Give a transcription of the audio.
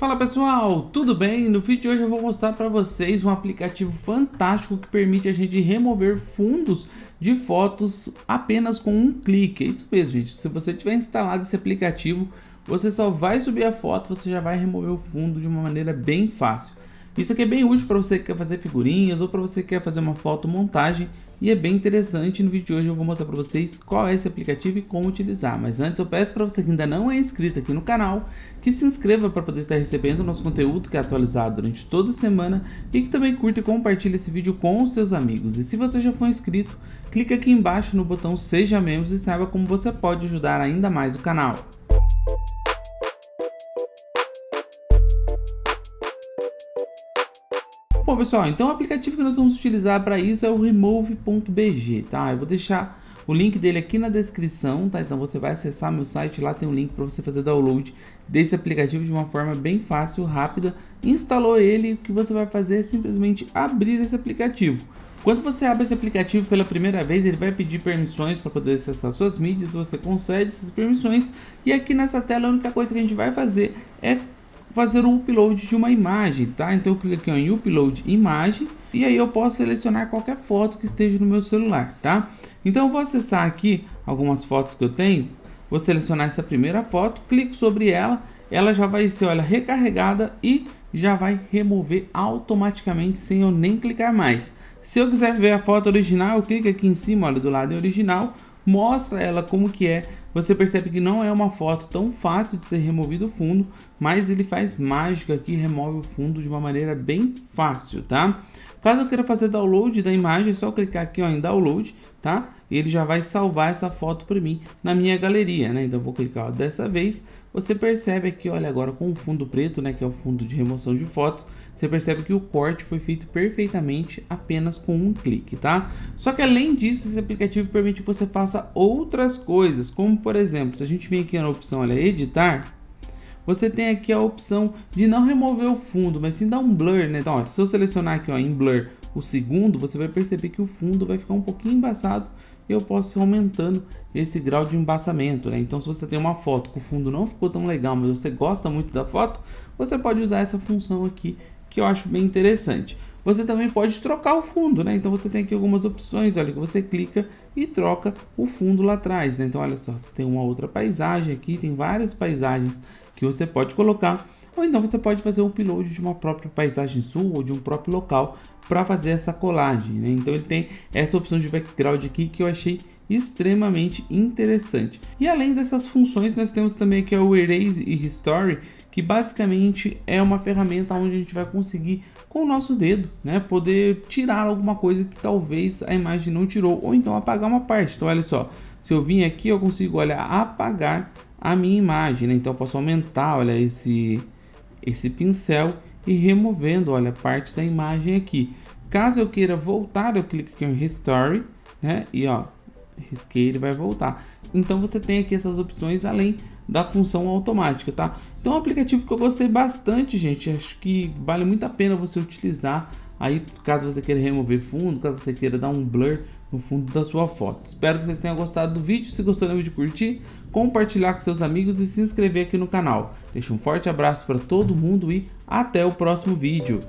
Fala pessoal, tudo bem? No vídeo de hoje eu vou mostrar para vocês um aplicativo fantástico que permite a gente remover fundos de fotos apenas com um clique. É isso mesmo, gente. Se você tiver instalado esse aplicativo, você só vai subir a foto, você já vai remover o fundo de uma maneira bem fácil. Isso aqui é bem útil para você que quer fazer figurinhas ou para você que quer fazer uma foto montagem e é bem interessante. No vídeo de hoje eu vou mostrar para vocês qual é esse aplicativo e como utilizar. Mas antes eu peço para você que ainda não é inscrito aqui no canal, que se inscreva para poder estar recebendo o nosso conteúdo que é atualizado durante toda a semana e que também curta e compartilhe esse vídeo com os seus amigos. E se você já for inscrito, clique aqui embaixo no botão Seja Membros e saiba como você pode ajudar ainda mais o canal. Bom, pessoal, então o aplicativo que nós vamos utilizar para isso é o remove.bg, tá? Eu vou deixar o link dele aqui na descrição, tá? Então você vai acessar meu site, lá tem um link para você fazer download desse aplicativo de uma forma bem fácil, rápida. Instalou ele, o que você vai fazer é simplesmente abrir esse aplicativo. Quando você abre esse aplicativo pela primeira vez, ele vai pedir permissões para poder acessar suas mídias, você concede essas permissões. E aqui nessa tela, a única coisa que a gente vai fazer é fazer o upload de uma imagem, tá? Então eu clico aqui em upload imagem e aí eu posso selecionar qualquer foto que esteja no meu celular, tá? Então eu vou acessar aqui algumas fotos que eu tenho, vou selecionar essa primeira foto, clico sobre ela, ela já vai ser, olha, recarregada e já vai remover automaticamente sem eu nem clicar mais. Se eu quiser ver a foto original, eu clico aqui em cima, olha, do lado original, mostra ela como que é. Você percebe que não é uma foto tão fácil de ser removido o fundo, mas ele faz mágica que remove o fundo de uma maneira bem fácil, tá? Caso eu queira fazer download da imagem, é só clicar aqui ó, em download, tá? e ele já vai salvar essa foto para mim na minha galeria, né? Então eu vou clicar ó, dessa vez, você percebe aqui, olha agora com o fundo preto, né, que é o fundo de remoção de fotos, você percebe que o corte foi feito perfeitamente apenas com um clique, tá? Só que além disso, esse aplicativo permite que você faça outras coisas, como por exemplo, se a gente vem aqui na opção, olha, editar, você tem aqui a opção de não remover o fundo, mas sim dar um blur, né? Então, se eu selecionar aqui ó, em blur o segundo, você vai perceber que o fundo vai ficar um pouquinho embaçado e eu posso ir aumentando esse grau de embaçamento, né? Então, se você tem uma foto que o fundo não ficou tão legal, mas você gosta muito da foto, você pode usar essa função aqui que eu acho bem interessante. Você também pode trocar o fundo, né? Então você tem aqui algumas opções, olha, que você clica e troca o fundo lá atrás, né? Então olha só, você tem uma outra paisagem aqui, tem várias paisagens que você pode colocar, ou então você pode fazer um upload de uma própria paisagem sua ou de um próprio local para fazer essa colagem, né? Então ele tem essa opção de background aqui que eu achei extremamente interessante. E além dessas funções, nós temos também aqui o Erase e Restore, que basicamente é uma ferramenta onde a gente vai conseguir com o nosso dedo, né, poder tirar alguma coisa que talvez a imagem não tirou ou então apagar uma parte. Então olha só, se eu vim aqui eu consigo olha apagar a minha imagem, né? Então eu posso aumentar, olha esse esse pincel e removendo, olha, parte da imagem aqui. Caso eu queira voltar, eu clico aqui em Restore, né? E ó, risquei, ele vai voltar. Então você tem aqui essas opções além da função automática, tá? Então é um aplicativo que eu gostei bastante, gente. Acho que vale muito a pena você utilizar aí caso você queira remover fundo, caso você queira dar um blur no fundo da sua foto. Espero que vocês tenham gostado do vídeo. Se gostou, lembre de curtir, compartilhar com seus amigos e se inscrever aqui no canal. Deixo um forte abraço para todo mundo e até o próximo vídeo.